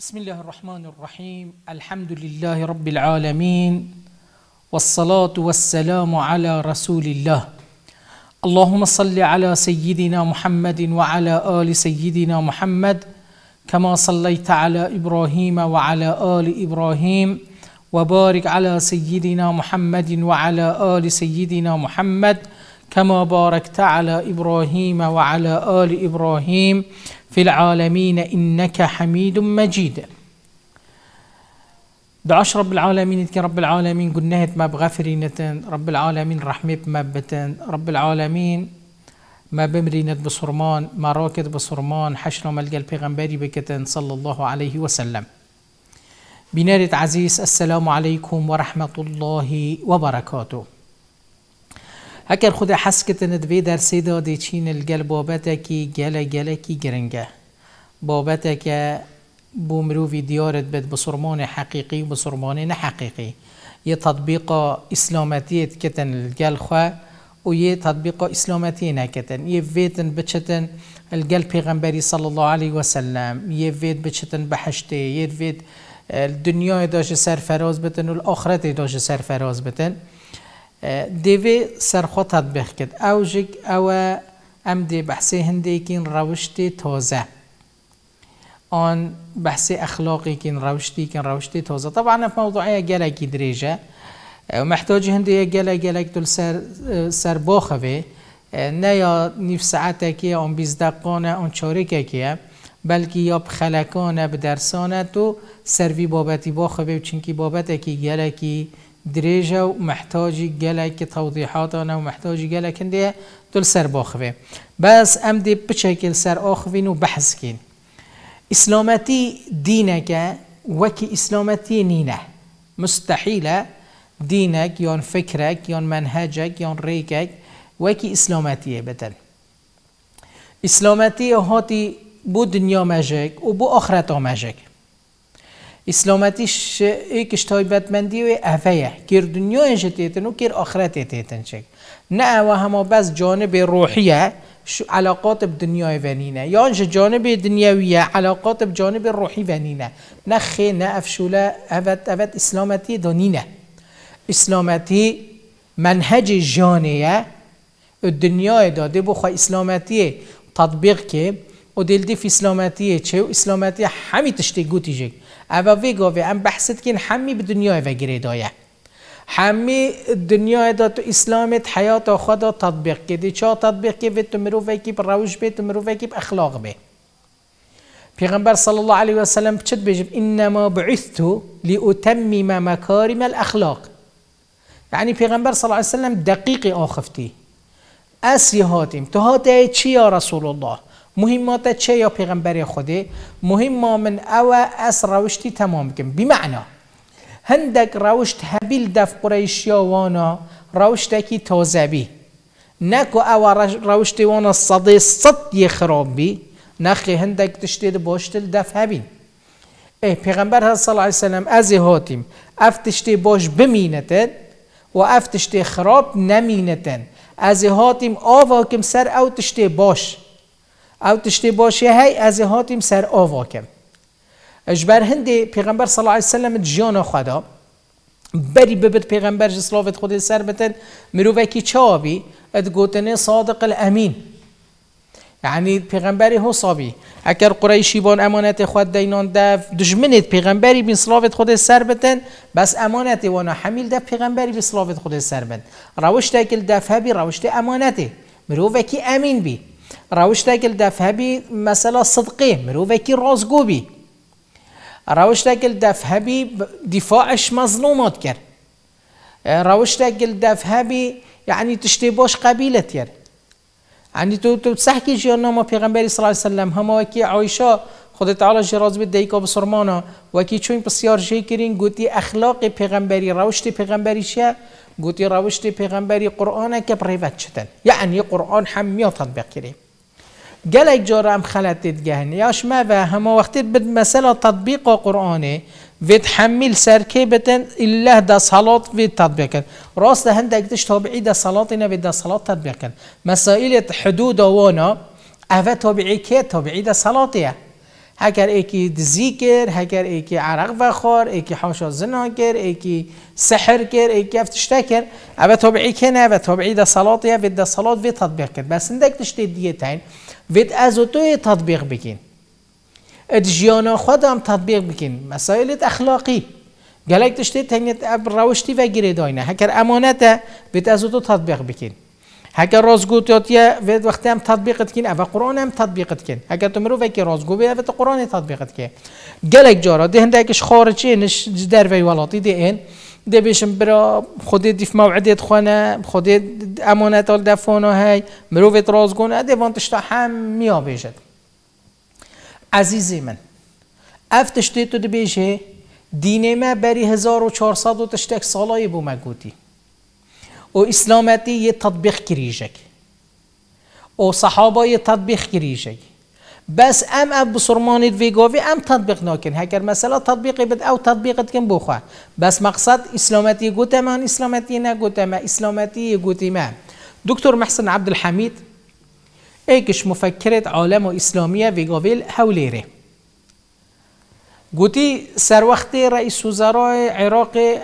بسم الله الرحمن الرحيم الحمد لله رب العالمين والصلاة والسلام على رسول الله اللهم صل على سيدنا محمد وعلى آل سيدنا محمد كما صليت على إبراهيم وعلى آل إبراهيم وبارك على سيدنا محمد وعلى آل سيدنا محمد كما باركت على إبراهيم وعلى آل إبراهيم في العالمين إنك حميد مجيد دعاش رب العالمين يتكن رب العالمين قلناهت ما بغفرينة رب العالمين رحمة بمبتن رب العالمين ما بمرينت بصرمان ما راكد بصرمان حشر ملقى البيغمبري بكتن صلى الله عليه وسلم بنارة عزيز السلام عليكم ورحمة الله وبركاته هەکەر خوددا حەسکتنت بێ دەرسێدا دەچینت گەل بابەتێکی گەلە گەلێکی گرنگە بابەتێکە بۆ مرۆڤی دیارت بێت بە سوورمانی حقيقي و بسرمان سوورمانی یه تطبیق اسلامتیت کتن الگل خواه و یه تطبیق اسلامتی نکتن یه بێتن بچتن گەل پێغمبەری سەڵ الله عليه وسلم یه بێت بچتن بەحشتێ یه بێت اه، دنیای داشت سرفراز بتن و ئاخرەتی داشت سرفراز بتن. دیوی سەرخۆ تطبیق کرد ئەو ژێک بحثی ئەم که این هەندێکین تازه. آن ئۆن بەحسێ ئەخلۆقیکین این ڕەوشتی تۆزە تەبانە مەوضوعەیە محتاج محتاج محتۆجی هەندێک گلگ دل سر, سر باخوه. نه یا نیف اون ئۆن اون ئۆن چۆرێکێکیە بەلکی یا بخلکانه بدرسانه و سروی بابتی باخوه چونکی و چینکی گلگی دريجة ومحتاجي جلك و محتاجی جلك اندي دل سر باخوه بس ام دي بشكل سر اخوين وبحث كين اسلامتي دينك وكي اسلامتي نينه مستحيله دينك يون فكرك يون منهجك يون ريكك وكي اسلامتي بتن اسلامتي هاتي بو مجک و وبو اخرت مجك اسلامتی ش ایک بدمندی و افیه کر دنیا تیتن و کر آخرت تیتن شک نه و هما بس جانب روحیه شو علاقات دنیای ونینه یا انش جانب دنیویه علاقات جانب روحی ونینه نه خی نه افشوله افت افت اسلامتی دانینه اسلامتی منهج جانیه دنیای داده بخوا اسلامتی تطبیق که و دل دی فی چه و اسلامتی همی تشتی گوتی جگ اوه وی گاوی ام بحثت کن همی به دنیای و دایه همی دنیای دا تو اسلامت حیات خدا تطبیق کدی چه تطبیق که وی تو مروفه کی بر روش بی تو مروفه کی بر اخلاق بی پیغمبر صلی الله علیه و سلم چت بجب انما بعثت لاتمم مكارم الاخلاق یعنی پیغمبر صلی الله علیه وسلم دقيق آخفتي أسي هاتم تهاتي چي يا رسول الله مهمات چه یا پیغمبر خودی مهم ما من او از روشتی تمام کن بمعنا هندک روشت هبیل دف قریشیا وانا روشتکی تازه بی نکو او روشتی وانا صدی صد یه خراب بی نخی هندک تشتی باشتل دف هبیل ای پیغمبر هست صلی الله علیه وسلم از هاتیم افتشتی باش بمینتن و افتشتی خراب نمینتن از هاتیم آوا کم سر او تشتی باش او تشتی باشه هی از هاتیم سر آواکم اجبر هندی پیغمبر صلی الله علیه وسلم جیان خدا بری ببت پیغمبر جسلاوت خود سر بتن مروکی چابی اد گوتنه صادق الامین یعنی پیغمبری حسابی اگر قریشی بان امانت خود دینان ده دشمنت پیغمبری بین صلاوت خود سر بتن بس امانت وانا حمیل ده پیغمبری بین صلاوت خود سر بند روشت اکل دفه بی روشت امانته کی امین بی راوش تاكل ڕەوشتێکل دەفهەبی مەسەلە سدقی مرۆڤێکی ڕۆزگوبی ڕەوشتێکل دەفهەبی دیفاعش مەزنومۆت کرد ڕەوشتێکل دەفهەبی یعنی تشتی بۆش قبيلة کرد يعني تو تو سحکی جیانما پیغمبری صلى الله عليه وسلم هما وكي عايشة خود تعالی جراز به دیکا بسرمانا وکی چون بسیار جی کرین گوتی اخلاق پیغمبری روش روشت پیغمبری چیه روش روشت پیغمبری يعني قرآن که بریوت چتن یعنی قرآن هم میاد تطبیق کریم جالك جرا ام خلت تتجهن ياش ما فاهم هما وقت بد مساله تطبيق القران وتحمل سركبتن الا دا صلاه في تطبيق راس ده عندك تش طبيعي دا صلاتنا بدا صلاه تطبيق مسائل حدود وانا افا طبيعي كي طبيعي دا صلاتيه هەگەر دزیگر دزی کرد هەگەر عرق خور یکی ئێکی حوشە زنا کرد ئێکی سحر کرد ئێکیف تشتە کرد و طبعی کێنە بە تۆبعی یا بێت دەسەڵات وی تطبیق کرد و سندێک تشتێت دیەتین از از و تطبیق تطببیق بکەین خود خودم تطبیق بکەین مسائل اخلاقی، گلک دشتی تەنێت روشتی و گیره اگر هکر امانت ها ئەز از تو تطبیق اگر رازگویات وید وقتی هم تطبیق کن اوه قرآن هم تطبیق کن اگر تو مرو وکی رازگو اوه تو قرآن تطبیقت کن گلک جارا دهنده اکش خارجی نش در وی ولاتی ده این ده بیشم برا خودت دیف موعدت خونه خودت امانت آل دفانه های مرو وید رازگون اده وانتشتا هم میا بیشد عزیزی من افتشتی تو ده بیشه دینه ما بری 1400 و تشتک سالای بو او اسلامتی یه تطبیق کریجک او صحابه یه تطبیق کریجک بس ام اب بسرمانید ویگاوی ام تطبیق ناکن هکر مثلا تطبیقی بد او تطبیقت کن بخوا بس مقصد اسلامتی گوته من اسلامتی نگوته من اسلامتی گوته من دكتور محسن عبد الحميد ايكش مفكرة عالم إسلامية ویگاوی هوليري قوتي سر وقت رئيس وزراء عراقي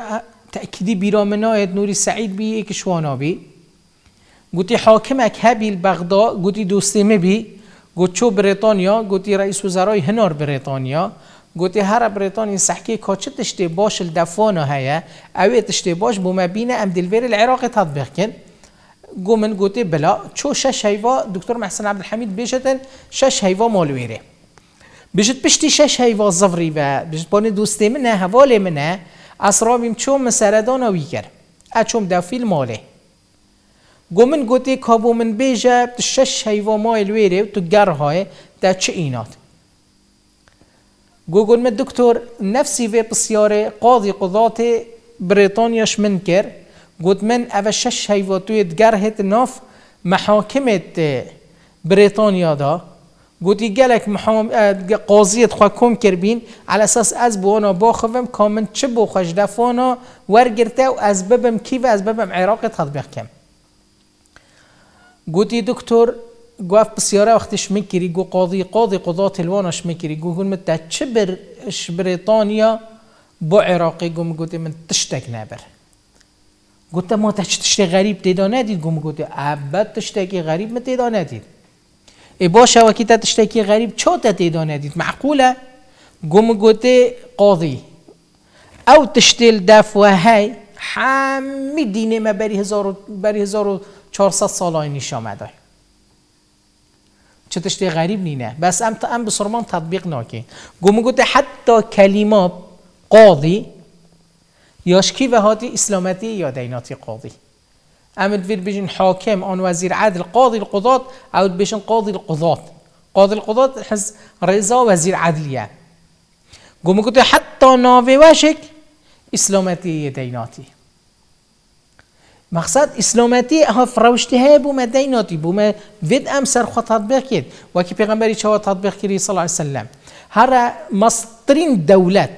تأكيدي نوری نوري سعيد بي كشوانا بی گوتی اک هبیل بغدا گوتی دوستیمه بی گوت چو بریتانیا گوتی رئیس وزرای هنار بریتانیا گوتی هر بریتانی سحکی کاچه تشتی باش الدفانا هیا اوی تشتی باش بوما بین ام دلویر العراق تطبیق کن گو من بلا چو شش هیوا دکتر محسن عبد عبدالحمید بیشتن شش هیوا مالویره بیشت پشتی شش هیوا زفری و بیشت بانی دوستی منه حوالی منه اسرابیم چوم سردان کر اچوم دا فیلم ماله؟ گومن گوتی کابو من بیجه شش هیوا مایل ویره تو گرهای دا چه اینات گوگل من دکتر نفسی وی پسیار قاضی قضات بریتانیاش من کر گوت من او شش هیوا توی دگرهت ناف محاکمت بریتانیا دا گوتی گلک محام قاضیت خواه کم کربین علی اساس از بوانا باخوم کامن چه بوخش دفانا ورگرته و از ببم کی و از ببم عراق تطبیق کم گوتی دکتر گفت بسیاره وقتش میکری گو قاضی قاضی قضات الوانش میکری گو گون متا چه برش بریتانیا با عراقی گم من تشتک نبر گوتا ما تا چه تشتک غریب تیدا ندید گم گوتی عبت تشتکی غریب من تیدا ندید ای باشه تا تشتکی غریب چا دانه دید؟ معقوله گم گوته قاضی او تشتیل دف و های همه دینه ما بری هزار بری هزار چهارصد سال های نیش آمده چه تشتی غریب نینه بس ام تا ام بسرمان تطبیق ناکه گم گوته حتی کلمه قاضی یاشکی و هاتی اسلامتی یا دیناتی قاضی امد فير بيجن حاكم اون وزير عدل قاضي القضاة أو بيجن قاضي القضاة قاضي القضاة حز رضا وزير عدلية قوم كنت حتى نافي وشك إسلامتي يديناتي مقصد اسلامتی ها فروشتی های بوم دیناتی بوم ود ام سر خود تطبیق کرد و که پیغمبری چوا تطبیق کردی صلی الله علیه وسلم هر مسترین دولت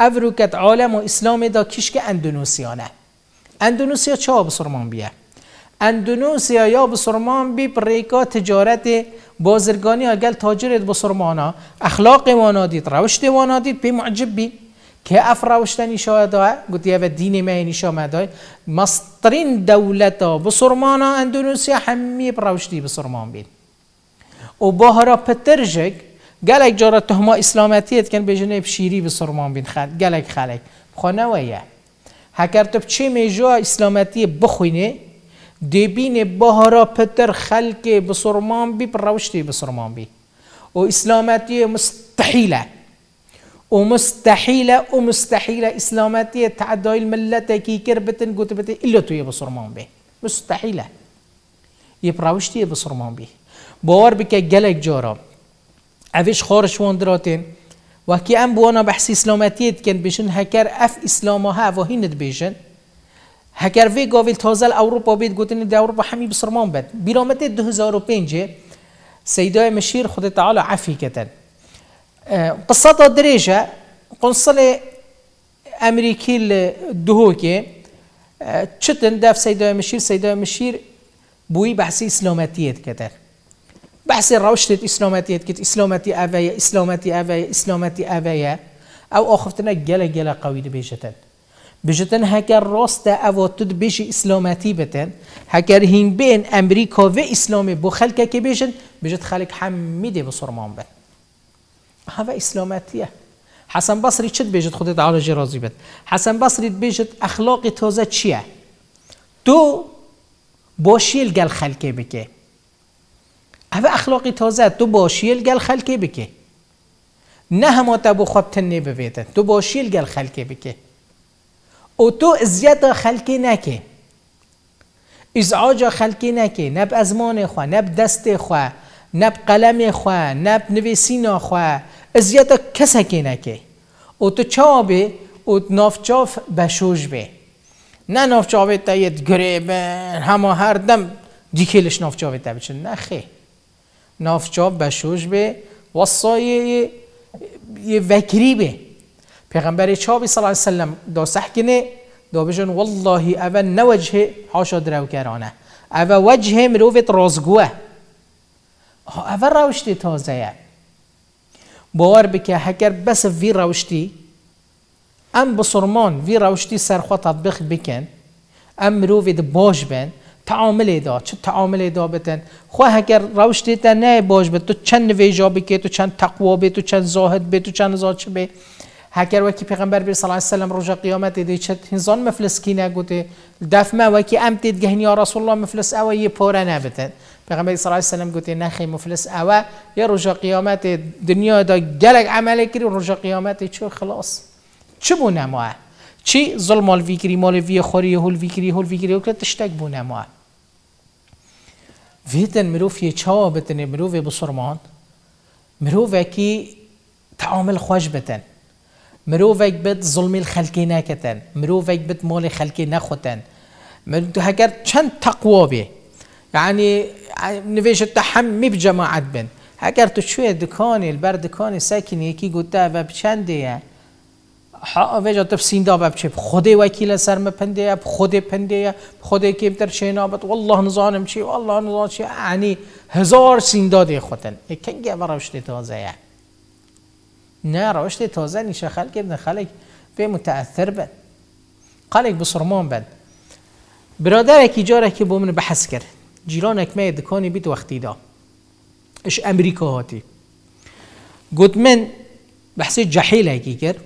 افروکت عالم و اسلام دا کشک اندونوسیانه اندونوسیا چا سرمان بیه اندونوسیا یا سرمان بی پریکا تجارت بازرگانی اگل تاجرت بسرمانا اخلاق وانا دید روشت وانا دید بی معجب بی که اف روشت نیشا ها گوتی و دین مینی نیشا مسترین دولت ها بسرمانا اندونوسیا همی با بسرمان بید و با هرا پترجک گلک جارت تهما اسلامتیت کن به شیری شیری بسرمان بید خل... گلک خلک خانه ویه هەگەر تە میجو اسلامتی ئیسلامەتیە بخوێنێ با پتر خلق بسرمان بی ڕەوشتی بسرمان بی و ئیسلامەتیە مستحیله، و مستحیله، و اسلامتی ئیسلامەتیە تعدایل کی کرد بتن گوتبێت توی بسرمان بی. مستحیله. مستحیله، یپ ڕەوشتیە بسرمان بی باور بکە گەلێک جارە ئەوش خارش واندراتین، و کی ام بوانا بحث اسلامتیت کن بیشن هکر اف اسلاما ها و هیند بیشن هکر وی گاویل تازل اوروپا بید گوتن دی اوروپا همی بسرمان بد بیرامت 2005 سیدای مشیر خود تعالی عفی کتن اه، قصة دريجة قنصلة أمريكي الدهوكي تشتن دف سيدو مشير سيدو مشير بوی بحثي إسلاماتيات كتر بحث روشت اسلامتی هد که اسلامتی اوه اسلامتی اوه اسلامتی او آخفتنه گله گله قوی ده بیشتن بجتن هکر راست تد بیش اسلامتی بتن هکر هین بین امریکا و اسلام بو خلکه که بیشن بجت خلک حمیده بسرمان بن هوا اسلامتیه حسن بصری چت بیجت خودت على راضی بد حسن بصری بیجت اخلاق تازه چیه تو باشیل گل خلکه بکه او اخلاقی تازه تو باشیل گل خلکی بکه نه همه تبو خواب تنی ببیده تو باشیل گل خلکی بکه او تو زیاد خلکی نکه ازعاج خلکی نکه نب ازمان خواه نب دست خواه نب قلم خواه نب نویسین خواه ازیت کسکی نکه او تو چابه او نافچاف بشوش بی. نه نافچاف تا یه گریبن همه هر دم دیکیلش نافچاوه تا نه نافجاب بشوش به یه وکری به پیغمبر چابی صلی الله علیه وسلم دا سحکنه دا بجن والله او نوجه حاشا درو کرانه او وجه مروفت رازگوه او روشتی تازه باور بکه هکر بس وی روشتی ام بسرمان وی روشتی سرخوا تطبیق بکن ام مروفت باش بند تعامل دا چه تعامل دا بتن خواه اگر روش دیتا نه باش بتو تو چند ویجا بکی تو چند تقوا بی تو چند زاهد بی تو چند چه به هکر وکی پیغمبر بر صلی الله علیه وسلم روز قیامت دی چت هنزان مفلس کی نگوته دف ما وکی ام گهنی یا رسول الله مفلس او یه پاره نبتن پیغمبر صلی الله علیه وسلم گوته نخی مفلس او یا روز قیامت دنیا دا گلک عمل کری روز قیامت چه خلاص چه بو نما چی ظلم مال ویگری مال وی خوری هول ویگری هول ویگری تشتک بو نماه فيتن مروف je بتن مروف بصرمان مروف كي تعامل خوش بتن مروف بت ظلمي الخلقي ناكتن مروف بت مولي خلقي نخوتن مروف هكر چند تقوى بي يعني نفيش التحمي بجماعة بن هكر تو شوية دكاني البر دكاني ساكن يكي قلتا بچند يعني حاوی جاتب سیندا باب چه خود وکیل سر مپنده خود پنده خود که در شینا بت والله نظانم چی والله نزانم چی یعنی هزار سیندا دی خودن کنگه و روشت تازه نه روشت تازه نیشه خلق ابن خلق به متاثر بد خلق بسرمان بد برادر که جاره که بومن بحث کرد جیران اکمه دکانی بیت وقتی دا اش امریکا هاتی گوت بحث جحیل کرد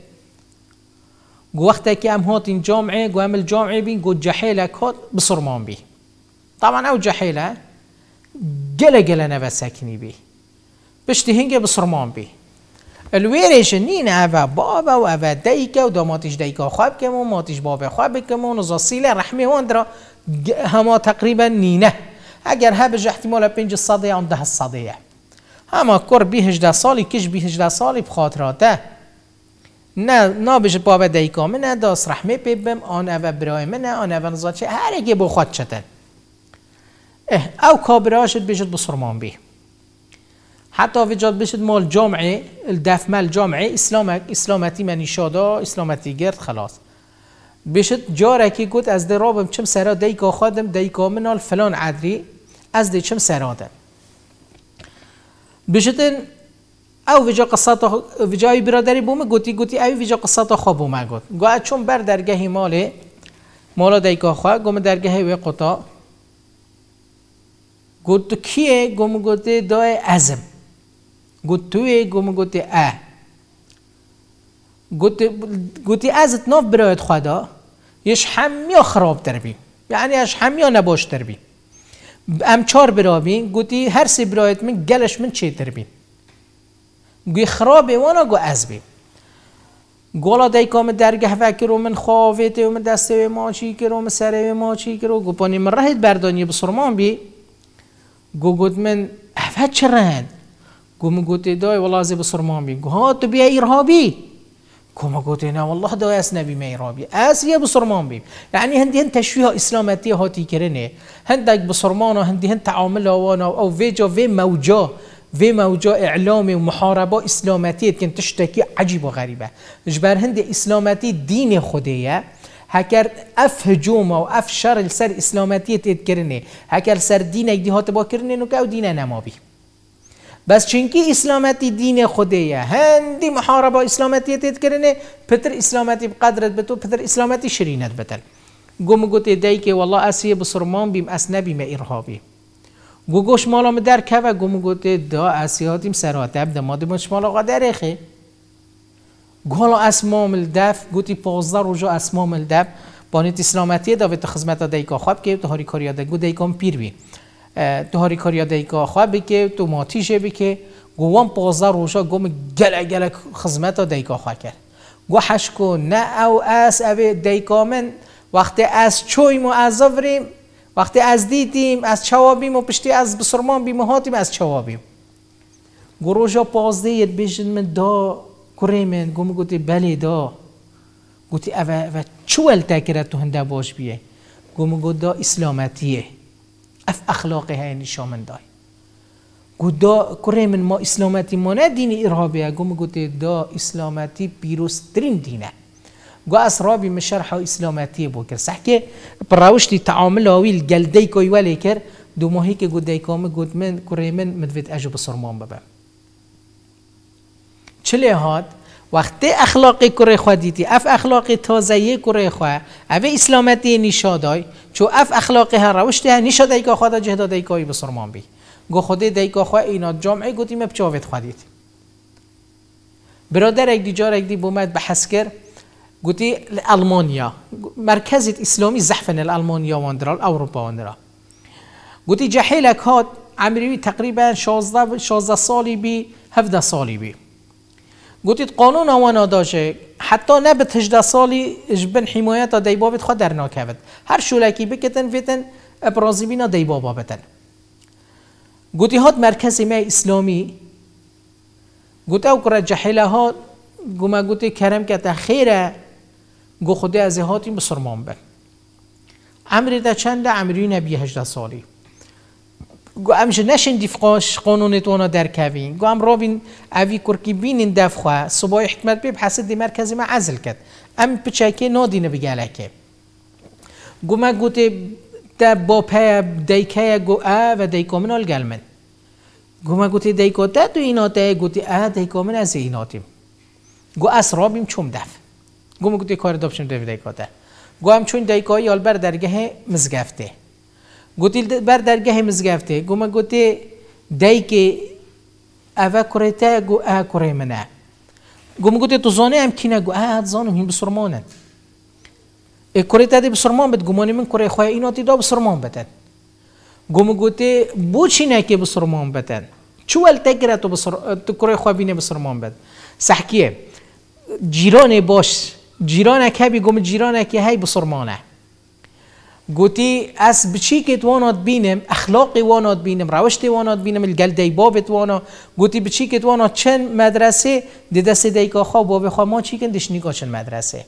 جو وقت وقتك ام هوتين جمعه ام الجمعه بين جو جحيله هوت بصرمون بي طبعا او جحيله قلا قلا نفسكني بي بشتي هنجه بصرمون بي الويريش نين افا بابا و او دیکه و داماتیش دیکه خواب که و ماتیش بابا خواب كمون و نزا سیله رحمه هما تقريبا نينه اگر هبج احتمال پنج صده هم ده صده هما کر بی هجده سالی کش بی هجده سالی بخاطراته نه نابش باب دیکامه نه داس رحمه پیبم آن او برای نه آن او نزاد چه هر اگه بخواد چتن اه او کابراشت بشت بسرمان بی حتی وجاد بیشتر مال جامعه دفمل مال جامعه اسلامتی منی شادا اسلامتی گرد خلاص جاره جارکی گفت از درابم رابم چم سرا دیکا خادم دیکا منال فلان عدری از دی چم سرادم بشتن او ویجا قصات ویجای برادری بوم گوتی گوتی او ویجا قصات خواب بومه گوت گو چون بر درگه مال مولا دیگه خواه گم درگه وی قطا گوت تو کیه گم گوتی دای ازم گوتوی توی گم گوتی ا گوتی ازت ناف برایت خدا یش همیا خراب تربی یعنی اش همیا نباش تربی ام چار برابی گوتی هر سی برایت من گلش من چی تربی گوی خرابه وانا گو ازبی گولا دای کام درگه وکی رو من خواهویت و من دسته و ماچی که من سره و ماچی کرو رو گو پانی من رهید بردانی بسرمان بی گو گود من احفت چرهند گو من گود دای والله از بسرمان بی گو ها تو بیا ایرهابی گو ما نه والله دای اس نبی ما ایرهابی اس یه بسرمان بی یعنی هندی هند تشویه اسلامتی هاتی کرنه هندک بسرمان و هندی هند تعامل و او ویجا وی موجا و موجة اسلامتی ومحاربة که تشتکی عجیب و غریبه جبر هند اسلامتی دین خودیه هکر اف هجوم و اف شر السر اسلاماتيه کرنه هکر سر دین دی هات با کرنه نو که دینه نما بس چنکی اسلامتی دین خودیه هندی محاربه اسلامتی کرنه پتر اسلامتی بقدرت بتو پتر اسلامتی شرینت بتن گم گوت دی که والله اسیه بسرمان بیم اس نبیم ارهابی گو مالا می در که و گو گوته دا اسیاتیم مادی دا ماده من شمالا ایخه گو گالا اسمام الدف گوتی پازده جا اسمام الدف بانیت اسلامتی دا خزمت دا دیکا خواب که تو هاری کاریا دیکام پیر بی تو هاری ها دیکا خواب که تو ماتیشه بی که گوان پازده گو گم گل گل خدمت دیکا خواب کرد گو حشکو نه او اس او دیکامن وقتی از چوی مو از وقتی از دیدیم از چوابیم و پشتی از بسرمان بیمهاتیم، از چوابیم گروژا پازده یه بیشن من دا کره من می گوتی بله دا گوتی اوه و چول تکره تو هنده باش بیه گم گوت دا اسلامتیه اف اخلاقی های نشامن دای گوت دا کره ما اسلامتی ما نه دین ارهابیه می گوتی دا اسلامتی پیروسترین دینه گو رابی مشرح و اسلامتی بو کرد صح که پر روشتی تعامل هاویل گلدی کوی ولی کرد دو ماهی که گود دیکام گود من کره من مدوید اجو بسرمان ببه چلی هاد وقتی اخلاقی کره خودیتی، اف اخلاقی تازهی کره خواه او اسلامتی نیشادای چو اف اخلاقی ها روشته نشادای که خدا جهدا دیکای بسرمان بی گو خودی دیکا خواه اینا جامعه گودی مبچاوید خوا دیتی برادر اگدی جار اگدی بومد به حسکر گوتی ئەلمۆنیا مرکزیت ئیسلۆمی زەحفنە الألمانيا واندرا وندرا ئەوروپا وندرا گوتی جەحیلە کات ئەمریوی تقریبان 16 ساڵی بی هەفدە ساڵی بی گوتیت قانون ئەواناداژێ حتا نەبت هدا ساڵی ژ بن حیمایەتە دەیبابێت خۆ دەرناکەوێت هەر شولێکی بکەن بێتن ئەپڕازیبینا دەیبابا بەتەن گوتی هات مرکزی مای ئیسلامی گوت ئەو کوڕە جەحیلە هات گومە گوتی کەرم کەتە خێرە گو خودی از هاتی مسلمان بن امری در چند امری نبی 18 سالی گو امش نشین دیفقاش قانون تونا در کوین گو ام رابین اوی کرکی بینین دفخوا صبح حکمت بیب حسد دی مرکزی ما عزل کرد ام پچکه نادینه بگلکه گو ما گوته تا با په دیکه گو ا و دیکامن آل گلمن گو ما گوته دیکا ده تو ایناته گوته ا دیکامن از ایناتیم گو اس رابیم چوم دفت گم گفت کار دبشم دوی دیکا ده گویم چون دیکایی آل بر درگه مزگفته گوتی بر درگه مزگفته گم گوتی دیکی اوه گو اه کره منه گم گوتی تو زانه هم کی گو اه زانم هیم بسرمانن ای تا دی بسرمان بد گمانی من کره خواه تی دا بسرمان بتن گم گوتی بو چی که بسرمان بتن چول تگره تو, بسر... تو کره خواه بینه بسرمان بت صحکیه جیران باش که هبی جیرانه که هی بسرمانه گوتی از بچی که توانات بینم اخلاق وانات بینم روش وانات بینم الگل بابت وانا گوتی بچی که چند مدرسه دی دست که خواه باب خواه ما چی کندش نگاه چند مدرسه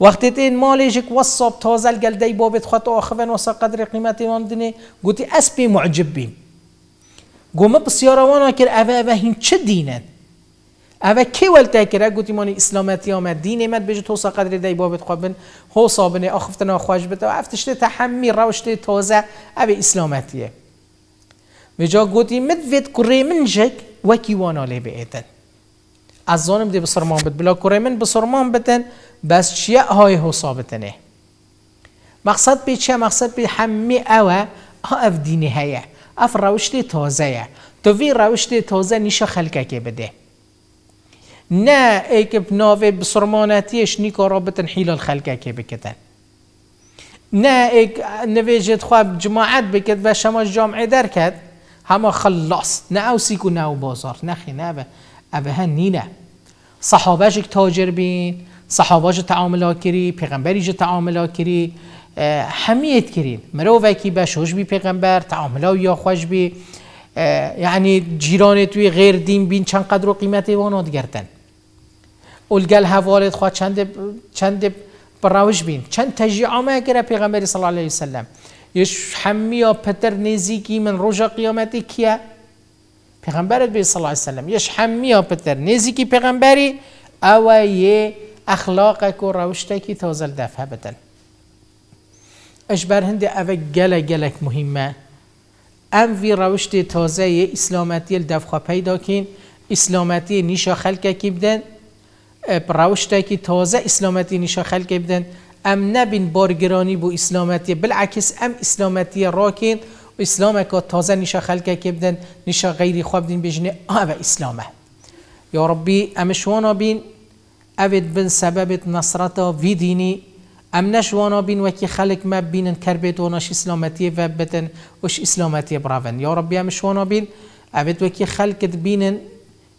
وقتی این مالش یک وصاب تازه الگل دی بابت خواه تا آخوان واسا قدر قیمت وان دینه گوتی از معجب بیم گومه بسیار وانا که اوه اوه هین چه دینند او کی ول تکره گوتی من اسلامتی آمد دین مد بجو تو قدر دی بابت قابن هو صابنه اخفتنا خوش بتا افتشت تحمی روشت تازه او اسلامتیه بجا گوتی مد وید کره من جک وکی وانا لی بیتن از زانم دی بسرمان بد بلا کره من بسرمان بتن بس چیه های حسابتنه مقصد به چه مقصد به همه اوه اف دینه هیه اف روشت تازه هیه تو وی روشت تازه نیشه خلکه که بده نه ایک بناوه بسرمانتیش نیکا را حیل الخلقه که بکتن نه ایک نویجت خواب جماعت بکت و شما جامعه در کد همه خلاص نه او سیکو نه او بازار نخی نه او اوه نینه صحابهش تاجر بین تعامل تعاملا کری پیغمبریش تعاملا کری همیت کرین مرو وکی بشوش بی پیغمبر تعاملا یا خوش بی یعنی جیران توی غیر دین بین چند قدر و قیمت واناد گردن اولگل حوالت خواه چند چند براوش بین چند تجیعه آمه گره پیغمبری صلی الله علیه وسلم یش حمی پتر نزیکی من روش قیامتی کیه پیغمبر بی صلی الله علیه وسلم یش حمی پتر نزیکی پیغمبری او یه اخلاق و روشتکی تازل دفعه بدن اش برهنده هنده او گله گلک مهمه ام وی روشت تازه اسلامتی دفخه پیدا کین اسلامتی نیشا خلق کی بدن روشت که تازه اسلامتی نیشا خلق بدن ام نبین بارگرانی بو اسلامتی بالعکس ام اسلامتی راکن و اسلام که تازه نیشا خلق کی بدن نیشا غیری خواب دین بجنه آه اسلامه یا ربی امشوانا بین اوید بن سببت نصرتا وی دینی ام نشوانا بین وکی خلق ما بینن کربت وناش اسلامتی و بدن وش اسلامتی براون یا ربی هم شوانا بین اوید وکی خلقت بینن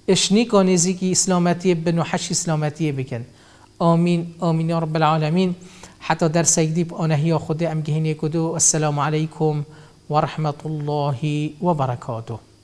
اش کنیزی که اسلامتی بن و حش اسلامتی بکن آمین آمین یا رب العالمین حتی در سیدیب آنهی خود امگهینی کدو السلام علیکم و الله و